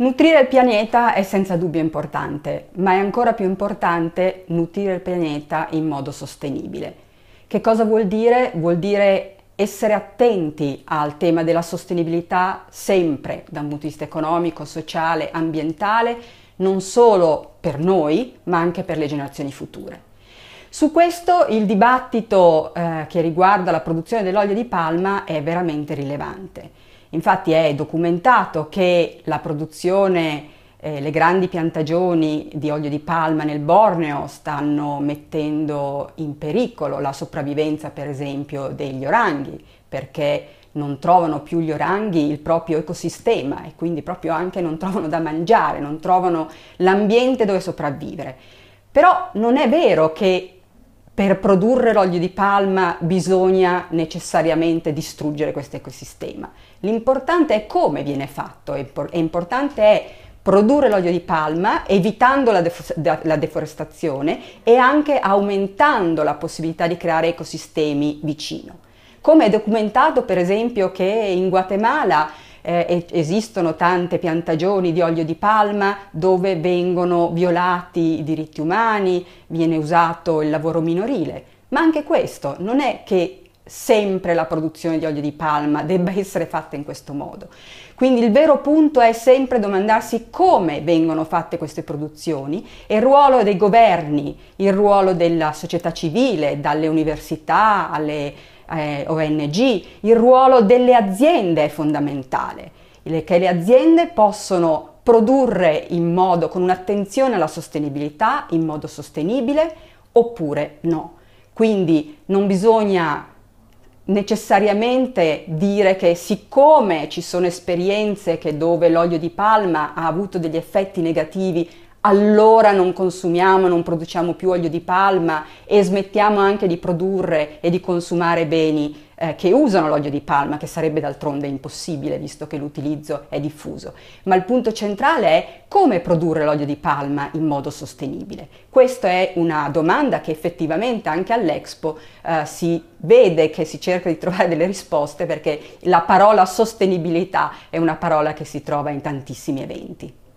Nutrire il pianeta è senza dubbio importante, ma è ancora più importante nutrire il pianeta in modo sostenibile. Che cosa vuol dire? Vuol dire essere attenti al tema della sostenibilità sempre da un punto di vista economico, sociale, ambientale, non solo per noi, ma anche per le generazioni future. Su questo il dibattito eh, che riguarda la produzione dell'olio di palma è veramente rilevante. Infatti è documentato che la produzione, eh, le grandi piantagioni di olio di palma nel Borneo stanno mettendo in pericolo la sopravvivenza per esempio degli oranghi perché non trovano più gli oranghi il proprio ecosistema e quindi proprio anche non trovano da mangiare, non trovano l'ambiente dove sopravvivere. Però non è vero che per produrre l'olio di palma bisogna necessariamente distruggere questo ecosistema. L'importante è come viene fatto, è, importante è produrre l'olio di palma evitando la, defo- la, deforestazione e anche aumentando la possibilità di creare ecosistemi vicino. Come è documentato per esempio che in Guatemala eh, esistono tante piantagioni di olio di palma dove vengono violati i diritti umani, viene usato il lavoro minorile, ma anche questo non è che sempre la produzione di olio di palma debba essere fatta in questo modo. Quindi il vero punto è sempre domandarsi come vengono fatte queste produzioni e il ruolo dei governi, il ruolo della società civile, dalle università alle eh, ONG, il ruolo delle aziende è fondamentale, che le aziende possono produrre in modo con un'attenzione alla sostenibilità, in modo sostenibile oppure no. Quindi non bisogna necessariamente dire che siccome ci sono esperienze che dove l'olio di palma ha avuto degli effetti negativi allora non consumiamo, non produciamo più olio di palma e smettiamo anche di produrre e di consumare beni eh, che usano l'olio di palma, che sarebbe d'altronde impossibile visto che l'utilizzo è diffuso. Ma il punto centrale è come produrre l'olio di palma in modo sostenibile. Questa è una domanda che effettivamente anche all'Expo eh, si vede che si cerca di trovare delle risposte perché la parola sostenibilità è una parola che si trova in tantissimi eventi.